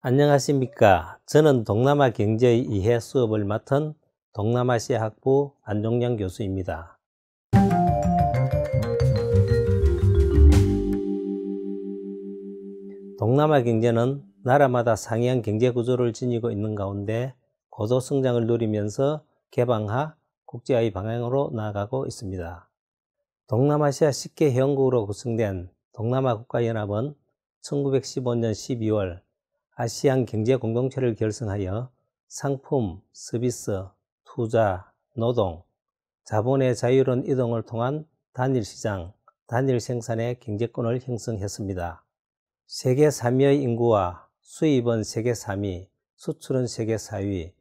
안녕하십니까. 저는 동남아 경제 이해 수업을 맡은 동남아시아 학부 안종량 교수입니다. 동남아 경제는 나라마다 상이한 경제 구조를 지니고 있는 가운데 고도 성장을 누리면서 개방화 국제화의 방향으로 나아가고 있습니다. 동남아시아 10개 회원국으로 구성된 동남아 국가연합은 1915년 12월 아시안 경제 공동체를 결성하여 상품, 서비스, 투자, 노동, 자본의 자유로운 이동을 통한 단일 시장, 단일 생산의 경제권을 형성했습니다. 세계 3위의 인구와 수입은 세계 3위, 수출은 세계 4위,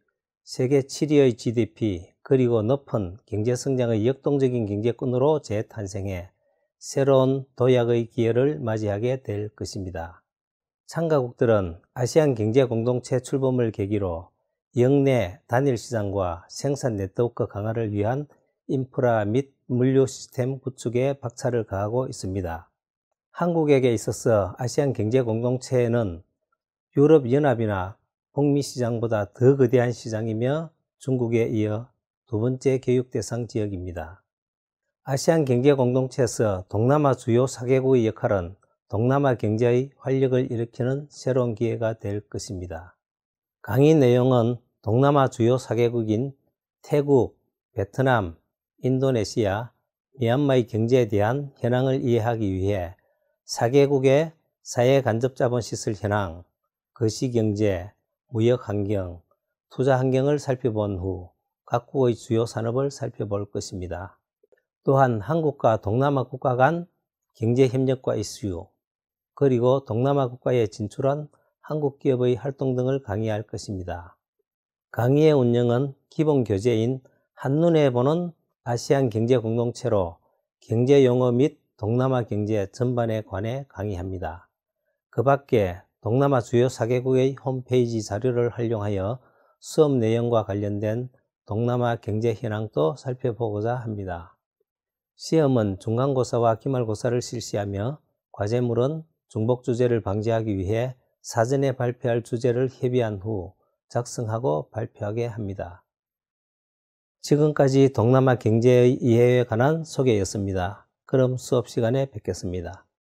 세계 7위의 GDP, 그리고 높은 경제성장의 역동적인 경제권으로 재탄생해 새로운 도약의 기회를 맞이하게 될 것입니다. 참가국들은 아시안 경제 공동체 출범을 계기로 영내 단일 시장과 생산 네트워크 강화를 위한 인프라 및 물류 시스템 구축에 박차를 가하고 있습니다. 한국에게 있어서 아시안 경제 공동체는 유럽연합이나 북미 시장보다 더 거대한 시장이며 중국에 이어 두 번째 교육 대상 지역입니다. 아시안 경제 공동체에서 동남아 주요 4개국의 역할은 동남아 경제의 활력을 일으키는 새로운 기회가 될 것입니다. 강의 내용은 동남아 주요 사개국인 태국, 베트남, 인도네시아, 미얀마의 경제에 대한 현황을 이해하기 위해 사개국의 사회 간접자본 시설 현황, 거시경제, 무역환경, 투자환경을 살펴본 후 각국의 주요 산업을 살펴볼 것입니다. 또한 한국과 동남아 국가 간 경제협력과 이슈, 그리고 동남아 국가에 진출한 한국 기업의 활동 등을 강의할 것입니다. 강의의 운영은 기본 교재인 한눈에 보는 아시안 경제 공동체로 경제 용어 및 동남아 경제 전반에 관해 강의합니다. 그 밖에 동남아 주요 4개국의 홈페이지 자료를 활용하여 수업 내용과 관련된 동남아 경제 현황도 살펴보고자 합니다. 시험은 중간고사와 기말고사를 실시하며 과제물은 중복 주제를 방지하기 위해 사전에 발표할 주제를 협의한 후 작성하고 발표하게 합니다. 지금까지 동남아 경제의 이해에 관한 소개였습니다. 그럼 수업 시간에 뵙겠습니다.